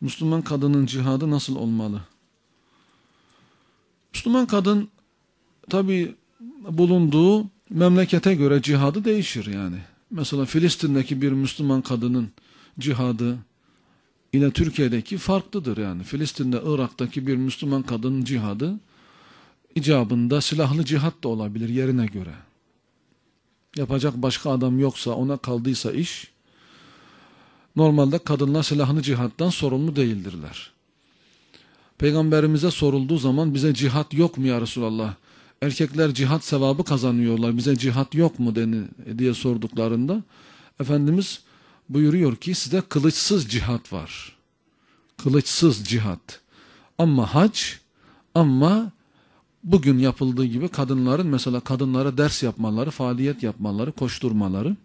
Müslüman kadının cihadı nasıl olmalı? Müslüman kadın tabi bulunduğu memlekete göre cihadı değişir yani. Mesela Filistin'deki bir Müslüman kadının cihadı ile Türkiye'deki farklıdır yani. Filistin'de, Irak'taki bir Müslüman kadının cihadı icabında silahlı cihat da olabilir yerine göre. Yapacak başka adam yoksa, ona kaldıysa iş, Normalde kadınlar silahını cihattan sorumlu değildirler. Peygamberimize sorulduğu zaman bize cihat yok mu ya Resulallah? Erkekler cihat sevabı kazanıyorlar. Bize cihat yok mu diye sorduklarında Efendimiz buyuruyor ki size kılıçsız cihat var. Kılıçsız cihat. Ama hac ama bugün yapıldığı gibi kadınların mesela kadınlara ders yapmaları, faaliyet yapmaları, koşturmaları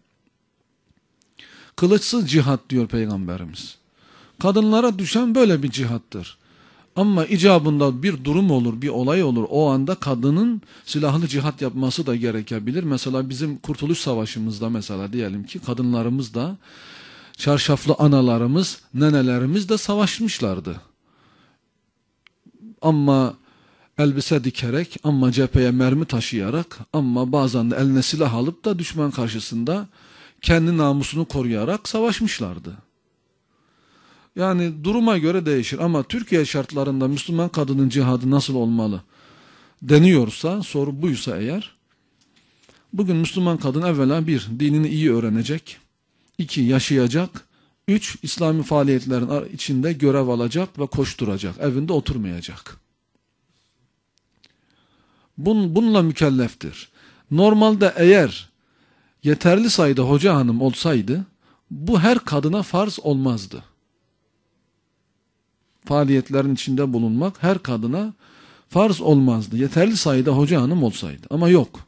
Kılıçsız cihat diyor Peygamberimiz. Kadınlara düşen böyle bir cihattır. Ama icabında bir durum olur, bir olay olur. O anda kadının silahlı cihat yapması da gerekebilir. Mesela bizim Kurtuluş Savaşı'mızda mesela diyelim ki kadınlarımız da çarşaflı analarımız, nenelerimiz de savaşmışlardı. Ama elbise dikerek, ama cepheye mermi taşıyarak, ama bazen de eline silah alıp da düşman karşısında kendi namusunu koruyarak savaşmışlardı. Yani duruma göre değişir ama Türkiye şartlarında Müslüman kadının cihadı nasıl olmalı deniyorsa, soru buysa eğer, bugün Müslüman kadın evvela bir, dinini iyi öğrenecek, iki, yaşayacak, üç, İslami faaliyetlerin içinde görev alacak ve koşturacak, evinde oturmayacak. Bun, bununla mükelleftir. Normalde eğer yeterli sayıda hoca hanım olsaydı bu her kadına farz olmazdı. Faaliyetlerin içinde bulunmak her kadına farz olmazdı. Yeterli sayıda hoca hanım olsaydı ama yok.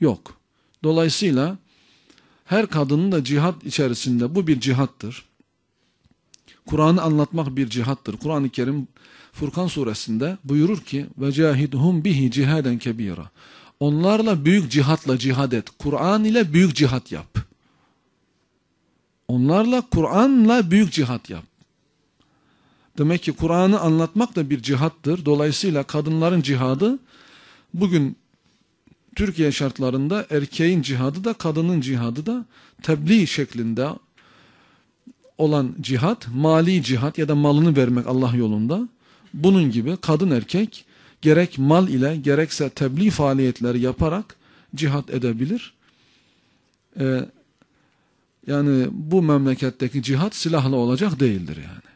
Yok. Dolayısıyla her kadının da cihat içerisinde bu bir cihattır. Kur'an'ı anlatmak bir cihattır. Kur'an-ı Kerim Furkan suresinde buyurur ki ve cahidhum bihi cihaden kebira. Onlarla büyük cihatla cihad et. Kur'an ile büyük cihat yap. Onlarla Kur'an'la büyük cihat yap. Demek ki Kur'an'ı anlatmak da bir cihattır. Dolayısıyla kadınların cihadı bugün Türkiye şartlarında erkeğin cihadı da kadının cihadı da tebliğ şeklinde olan cihat, mali cihat ya da malını vermek Allah yolunda. Bunun gibi kadın erkek gerek mal ile gerekse tebliğ faaliyetleri yaparak cihat edebilir. Ee, yani bu memleketteki cihat silahla olacak değildir yani.